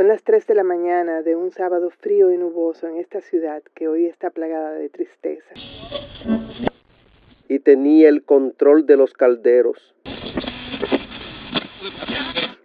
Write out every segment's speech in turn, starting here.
Son las 3 de la mañana de un sábado frío y nuboso en esta ciudad que hoy está plagada de tristeza. Y tenía el control de los calderos.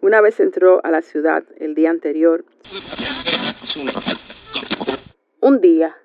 Una vez entró a la ciudad el día anterior. Un día,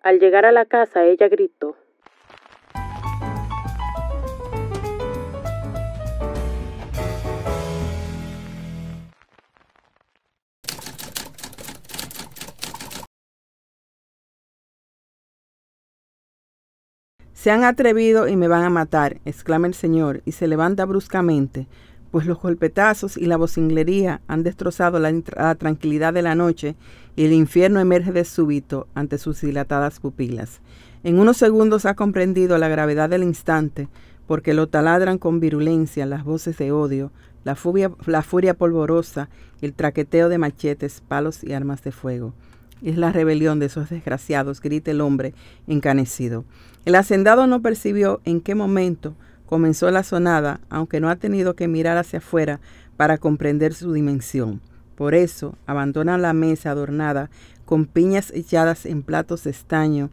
al llegar a la casa, ella gritó. Se han atrevido y me van a matar, exclama el Señor, y se levanta bruscamente, pues los golpetazos y la vocinglería han destrozado la, tranquilidad de la noche y el infierno emerge de súbito ante sus dilatadas pupilas. En unos segundos ha comprendido la gravedad del instante, porque lo taladran con virulencia las voces de odio, la furia, la furia polvorosa el traqueteo de machetes, palos y armas de fuego. Es la rebelión de esos desgraciados, grita el hombre encanecido. El hacendado no percibió en qué momento comenzó la sonada, aunque no ha tenido que mirar hacia afuera para comprender su dimensión. Por eso abandona la mesa adornada con piñas echadas en platos de estaño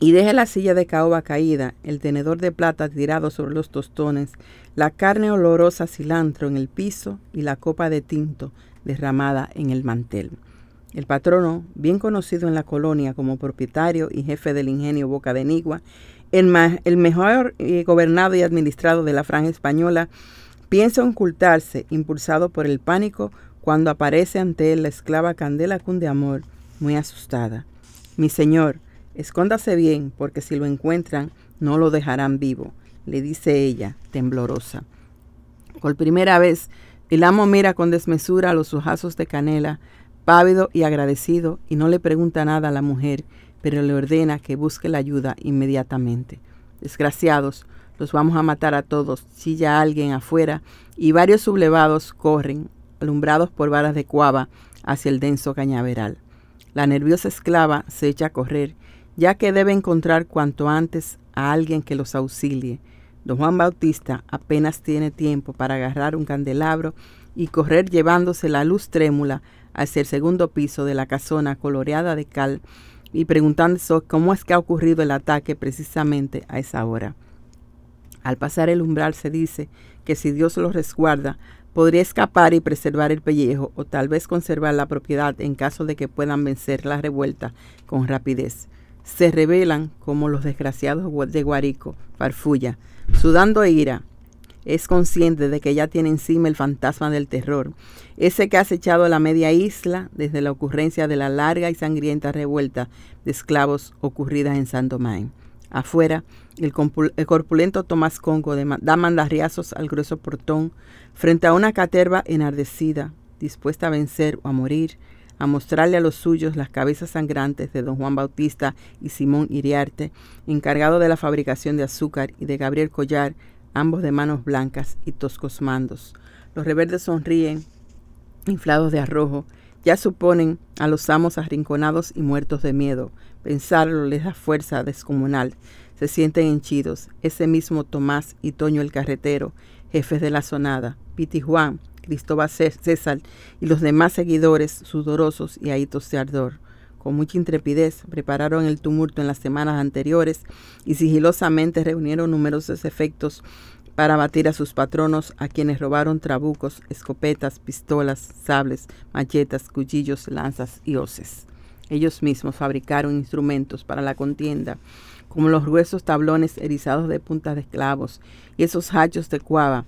y deja la silla de caoba caída, el tenedor de plata tirado sobre los tostones, la carne olorosa cilantro en el piso y la copa de tinto derramada en el mantel. El patrono, bien conocido en la colonia como propietario y jefe del ingenio Boca de Nigua, el, mejor eh, gobernado y administrado de la franja española, piensa ocultarse, impulsado por el pánico, cuando aparece ante él la esclava Candela Amor, muy asustada. Mi señor, escóndase bien, porque si lo encuentran, no lo dejarán vivo, le dice ella, temblorosa. Por primera vez, el amo mira con desmesura los ojazos de Canela, Pávido y agradecido, y no le pregunta nada a la mujer, pero le ordena que busque la ayuda inmediatamente. Desgraciados, los vamos a matar a todos, ya alguien afuera, y varios sublevados corren, alumbrados por varas de cuava, hacia el denso cañaveral. La nerviosa esclava se echa a correr, ya que debe encontrar cuanto antes a alguien que los auxilie. Don Juan Bautista apenas tiene tiempo para agarrar un candelabro y correr llevándose la luz trémula hacia el segundo piso de la casona coloreada de cal y preguntándose cómo es que ha ocurrido el ataque precisamente a esa hora. Al pasar el umbral se dice que si Dios los resguarda, podría escapar y preservar el pellejo o tal vez conservar la propiedad en caso de que puedan vencer la revuelta con rapidez. Se revelan como los desgraciados de Guarico, Farfulla, sudando ira, es consciente de que ya tiene encima el fantasma del terror, ese que ha acechado la media isla desde la ocurrencia de la larga y sangrienta revuelta de esclavos ocurrida en San Afuera, el, corpulento Tomás Congo da mandarriazos al grueso portón frente a una caterva enardecida, dispuesta a vencer o a morir, a mostrarle a los suyos las cabezas sangrantes de don Juan Bautista y Simón Iriarte, encargado de la fabricación de azúcar, y de Gabriel Collar, ambos de manos blancas y toscos mandos. Los rebeldes sonríen, inflados de arrojo, ya suponen a los amos arrinconados y muertos de miedo. Pensarlo les da fuerza descomunal. Se sienten henchidos. Ese mismo Tomás y Toño el carretero, jefes de la sonada, Piti Juan, Cristóbal César y los demás seguidores sudorosos y ahitos de ardor con mucha intrepidez, prepararon el tumulto en las semanas anteriores y sigilosamente reunieron numerosos efectos para batir a sus patronos, a quienes robaron trabucos, escopetas, pistolas, sables, machetas, cuchillos, lanzas y hoces. Ellos mismos fabricaron instrumentos para la contienda, como los gruesos tablones erizados de puntas de esclavos y esos hachos de cuava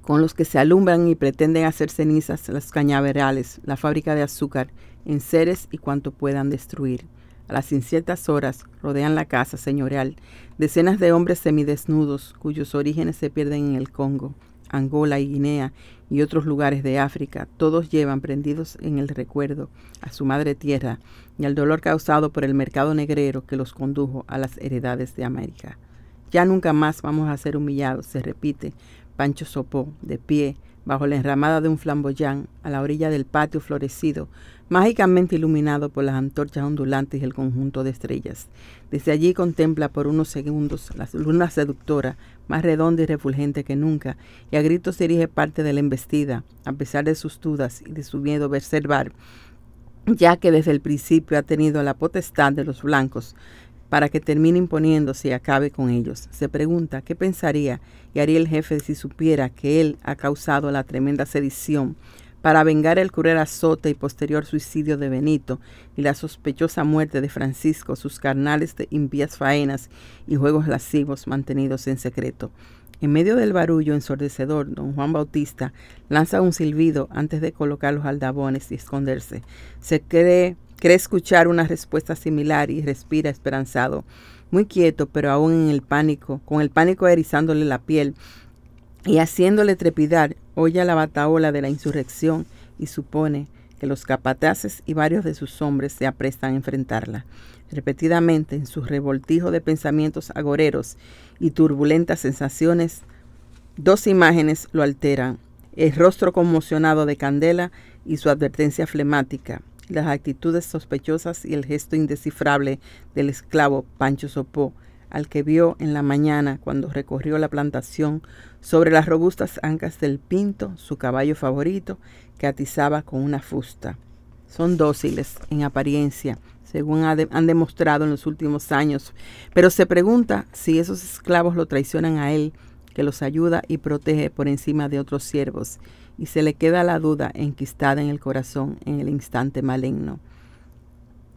con los que se alumbran y pretenden hacer cenizas las cañaverales, la fábrica de azúcar, en seres y cuanto puedan destruir. A las inciertas horas rodean la casa señorial decenas de hombres semidesnudos cuyos orígenes se pierden en el Congo, Angola y Guinea y otros lugares de África. Todos llevan prendidos en el recuerdo a su madre tierra y al dolor causado por el mercado negrero que los condujo a las heredades de América. Ya nunca más vamos a ser humillados, se repite, Pancho sopó, de pie, bajo la enramada de un flamboyán, a la orilla del patio florecido, mágicamente iluminado por las antorchas ondulantes y el conjunto de estrellas. Desde allí contempla por unos segundos la luna seductora, más redonda y refulgente que nunca, y a gritos dirige parte de la embestida, a pesar de sus dudas y de su miedo a observar, ya que desde el principio ha tenido la potestad de los blancos, para que termine imponiéndose y acabe con ellos. Se pregunta qué pensaría y haría el jefe si supiera que él ha causado la tremenda sedición para vengar el cruel azote y posterior suicidio de Benito y la sospechosa muerte de Francisco, sus carnales de impías faenas y juegos lascivos mantenidos en secreto. En medio del barullo ensordecedor, don Juan Bautista lanza un silbido antes de colocar los aldabones y esconderse. Se cree Cree escuchar una respuesta similar y respira esperanzado, muy quieto, pero aún en el pánico, con el pánico erizándole la piel y haciéndole trepidar, oye la bataola de la insurrección y supone que los capataces y varios de sus hombres se aprestan a enfrentarla. Repetidamente, en su revoltijo de pensamientos agoreros y turbulentas sensaciones, dos imágenes lo alteran, el rostro conmocionado de Candela y su advertencia flemática las actitudes sospechosas y el gesto indescifrable del esclavo Pancho Sopó, al que vio en la mañana cuando recorrió la plantación sobre las robustas ancas del pinto, su caballo favorito, que atizaba con una fusta. Son dóciles en apariencia, según han demostrado en los últimos años, pero se pregunta si esos esclavos lo traicionan a él, que los ayuda y protege por encima de otros siervos y se le queda la duda enquistada en el corazón en el instante maligno.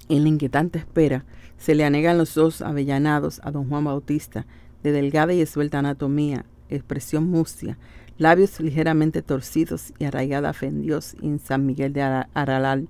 En la inquietante espera se le anegan los ojos avellanados a don Juan Bautista, de delgada y suelta anatomía, expresión mustia, labios ligeramente torcidos y arraigada fe en Dios y en San Miguel de Aralal.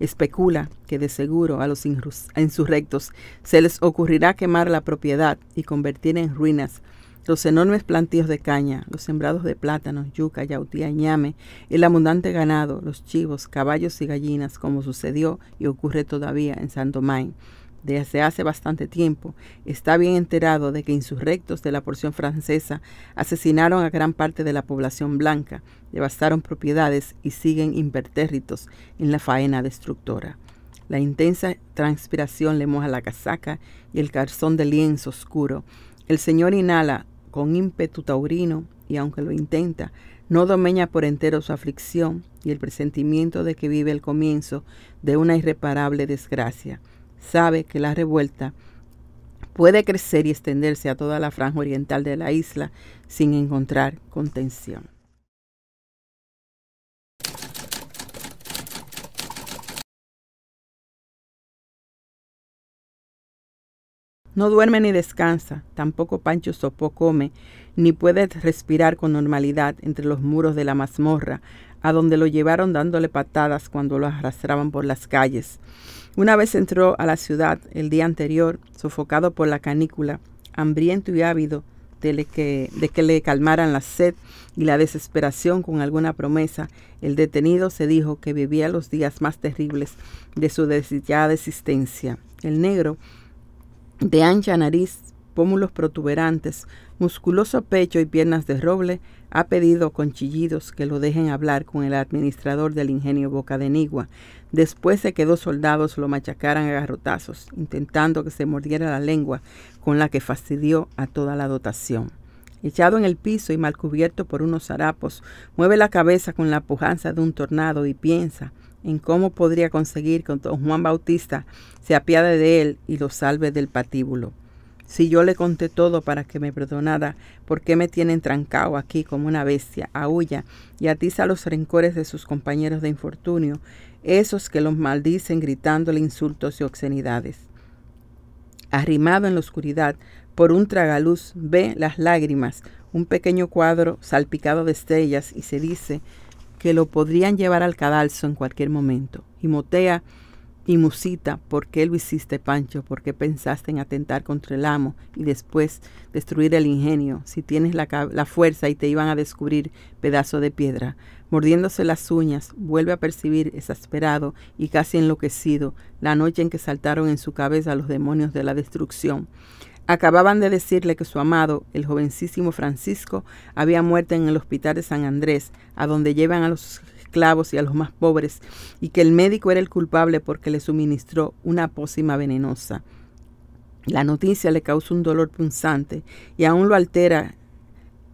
Especula que de seguro a los insurrectos se les ocurrirá quemar la propiedad y convertir en ruinas los enormes plantíos de caña, los sembrados de plátanos, yuca, yautía, ñame, el abundante ganado, los chivos, caballos y gallinas, como sucedió y ocurre todavía en Domain. Desde hace bastante tiempo está bien enterado de que insurrectos de la porción francesa asesinaron a gran parte de la población blanca, devastaron propiedades y siguen impertérritos en la faena destructora. La intensa transpiración le moja la casaca y el calzón de lienzo oscuro. El Señor inhala con ímpetu taurino, y aunque lo intenta, no domeña por entero su aflicción y el presentimiento de que vive el comienzo de una irreparable desgracia. Sabe que la revuelta puede crecer y extenderse a toda la franja oriental de la isla sin encontrar contención. No duerme ni descansa, tampoco Pancho Sopó come, ni puede respirar con normalidad entre los muros de la mazmorra, a donde lo llevaron dándole patadas cuando lo arrastraban por las calles. Una vez entró a la ciudad el día anterior, sofocado por la canícula, hambriento y ávido de que, de que le calmaran la sed y la desesperación con alguna promesa, el detenido se dijo que vivía los días más terribles de su desdichada existencia. El negro de ancha nariz, pómulos protuberantes, musculoso pecho y piernas de roble, ha pedido con chillidos que lo dejen hablar con el administrador del ingenio Boca de Nigua. Después de que dos soldados lo machacaran a garrotazos, intentando que se mordiera la lengua con la que fastidió a toda la dotación. Echado en el piso y mal cubierto por unos harapos, mueve la cabeza con la pujanza de un tornado y piensa, en cómo podría conseguir que don Juan Bautista se apiade de él y lo salve del patíbulo. Si yo le conté todo para que me perdonara, ¿por qué me tienen trancado aquí como una bestia, aúlla y atiza los rencores de sus compañeros de infortunio, esos que los maldicen gritándole insultos y obscenidades? Arrimado en la oscuridad, por un tragaluz ve las lágrimas, un pequeño cuadro salpicado de estrellas, y se dice, que lo podrían llevar al cadalso en cualquier momento. Y motea y musita, ¿por qué lo hiciste, Pancho? ¿Por qué pensaste en atentar contra el amo y después destruir el ingenio? Si tienes la, la, fuerza y te iban a descubrir pedazo de piedra. Mordiéndose las uñas, vuelve a percibir, exasperado y casi enloquecido, la noche en que saltaron en su cabeza los demonios de la destrucción. Acababan de decirle que su amado, el jovencísimo Francisco, había muerto en el hospital de San Andrés, a donde llevan a los esclavos y a los más pobres, y que el médico era el culpable porque le suministró una pócima venenosa. La noticia le causa un dolor punzante y aún lo altera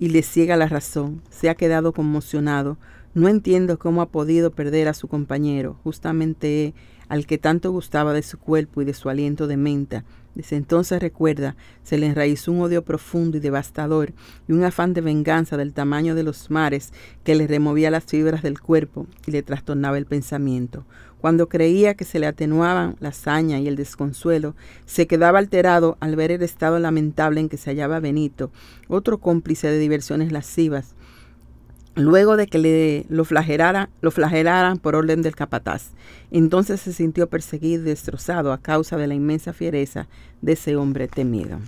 y le ciega la razón. Se ha quedado conmocionado. No entiendo cómo ha podido perder a su compañero, justamente al que tanto gustaba de su cuerpo y de su aliento de menta, desde entonces recuerda, se le enraizó un odio profundo y devastador y un afán de venganza del tamaño de los mares que le removía las fibras del cuerpo y le trastornaba el pensamiento. Cuando creía que se le atenuaban la hazaña y el desconsuelo, se quedaba alterado al ver el estado lamentable en que se hallaba Benito, otro cómplice de diversiones lascivas, luego de que le, lo, flagelara, lo flagelaran por orden del capataz. Entonces se sintió perseguido y destrozado a causa de la inmensa fiereza de ese hombre temido.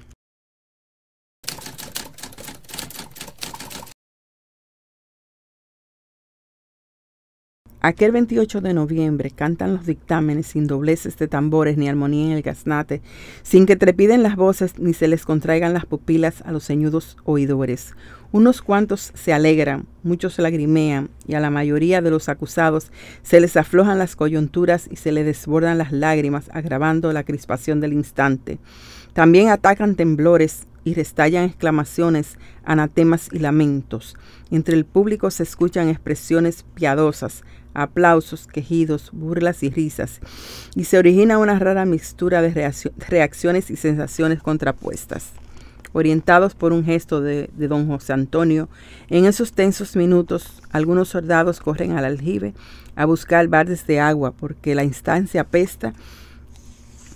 Aquel 28 de noviembre cantan los dictámenes sin dobleces de tambores ni armonía en el gaznate, sin que trepiden las voces ni se les contraigan las pupilas a los ceñudos oidores. Unos cuantos se alegran, muchos lagrimean y a la mayoría de los acusados se les aflojan las coyunturas y se les desbordan las lágrimas, agravando la crispación del instante. También atacan temblores y restallan exclamaciones, anatemas y lamentos. Entre el público se escuchan expresiones piadosas, aplausos, quejidos, burlas y risas, y se origina una rara mixtura de reacciones y sensaciones contrapuestas. Orientados por un gesto de, don José Antonio, en esos tensos minutos algunos soldados corren al aljibe a buscar bardes de agua porque la instancia apesta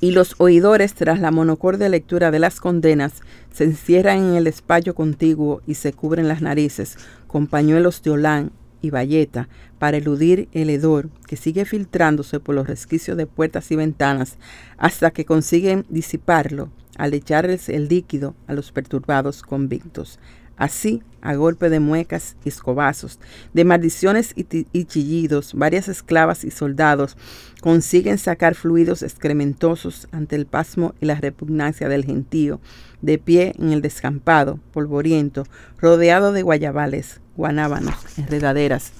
y los oidores, tras la monocorde lectura de las condenas, se encierran en el despacho contiguo y se cubren las narices con pañuelos de olán y bayeta para eludir el hedor que sigue filtrándose por los resquicios de puertas y ventanas hasta que consiguen disiparlo al echarles el líquido a los perturbados convictos. Así, a golpe de muecas y escobazos, de maldiciones y, chillidos, varias esclavas y soldados consiguen sacar fluidos excrementosos ante el pasmo y la repugnancia del gentío, de pie en el descampado, polvoriento, rodeado de guayabales, guanábanos, enredaderas,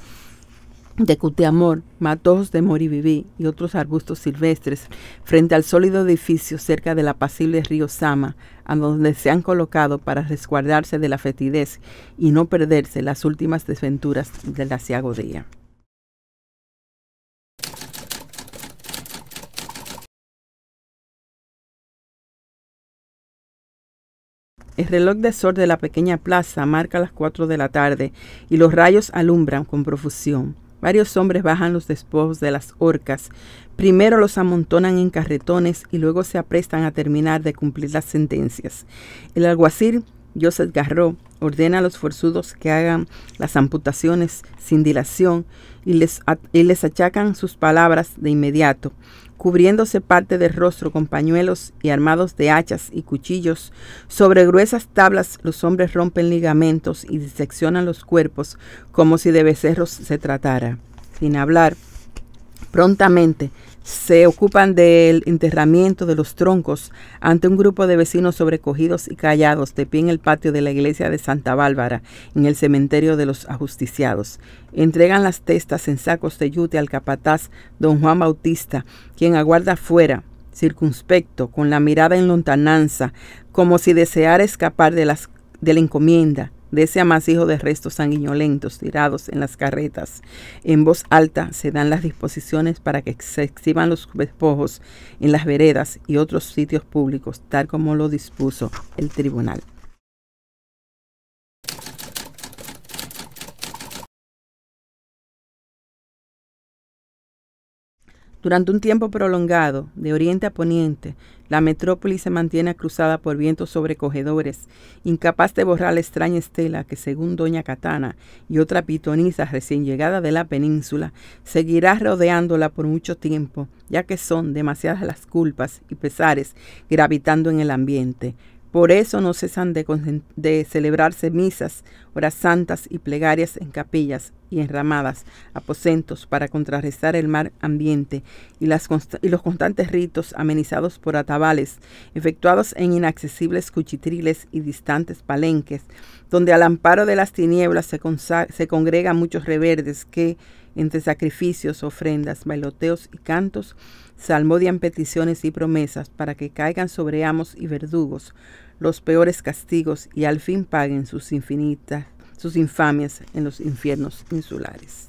de Cuteamor, matojos de Moribibi y otros arbustos silvestres, frente al sólido edificio cerca del apacible río Sama, a donde se han colocado para resguardarse de la fetidez y no perderse las últimas desventuras del asiago día. El reloj de sol de la pequeña plaza marca las cuatro de la tarde y los rayos alumbran con profusión. Varios hombres bajan los despojos de las orcas. Primero los amontonan en carretones y luego se aprestan a terminar de cumplir las sentencias. El alguacil Joseph Garro ordena a los forzudos que hagan las amputaciones sin dilación y les, y les achacan sus palabras de inmediato cubriéndose parte del rostro con pañuelos y armados de hachas y cuchillos. Sobre gruesas tablas los hombres rompen ligamentos y diseccionan los cuerpos como si de becerros se tratara. Sin hablar, Prontamente se ocupan del enterramiento de los troncos ante un grupo de vecinos sobrecogidos y callados de pie en el patio de la iglesia de Santa Bárbara, en el cementerio de los ajusticiados. Entregan las testas en sacos de yute al capataz don Juan Bautista, quien aguarda afuera, circunspecto, con la mirada en lontananza, como si deseara escapar de, las, de la encomienda de ese amasijo de restos sanguinolentos tirados en las carretas. En voz alta se dan las disposiciones para que se exhiban los despojos en las veredas y otros sitios públicos, tal como lo dispuso el tribunal. Durante un tiempo prolongado, de oriente a poniente, la metrópoli se mantiene cruzada por vientos sobrecogedores, incapaz de borrar la extraña estela que, según Doña Catana y otra pitonisa recién llegada de la península, seguirá rodeándola por mucho tiempo, ya que son demasiadas las culpas y pesares gravitando en el ambiente, por eso no cesan de, celebrarse misas, horas santas y plegarias en capillas y enramadas, aposentos, para contrarrestar el mal ambiente y, los constantes ritos amenizados por atabales, efectuados en inaccesibles cuchitriles y distantes palenques, donde al amparo de las tinieblas se, se congregan muchos reverdes que, entre sacrificios, ofrendas, bailoteos y cantos, salmodian peticiones y promesas para que caigan sobre amos y verdugos, los peores castigos y al fin paguen sus infinitas, sus infamias en los infiernos insulares.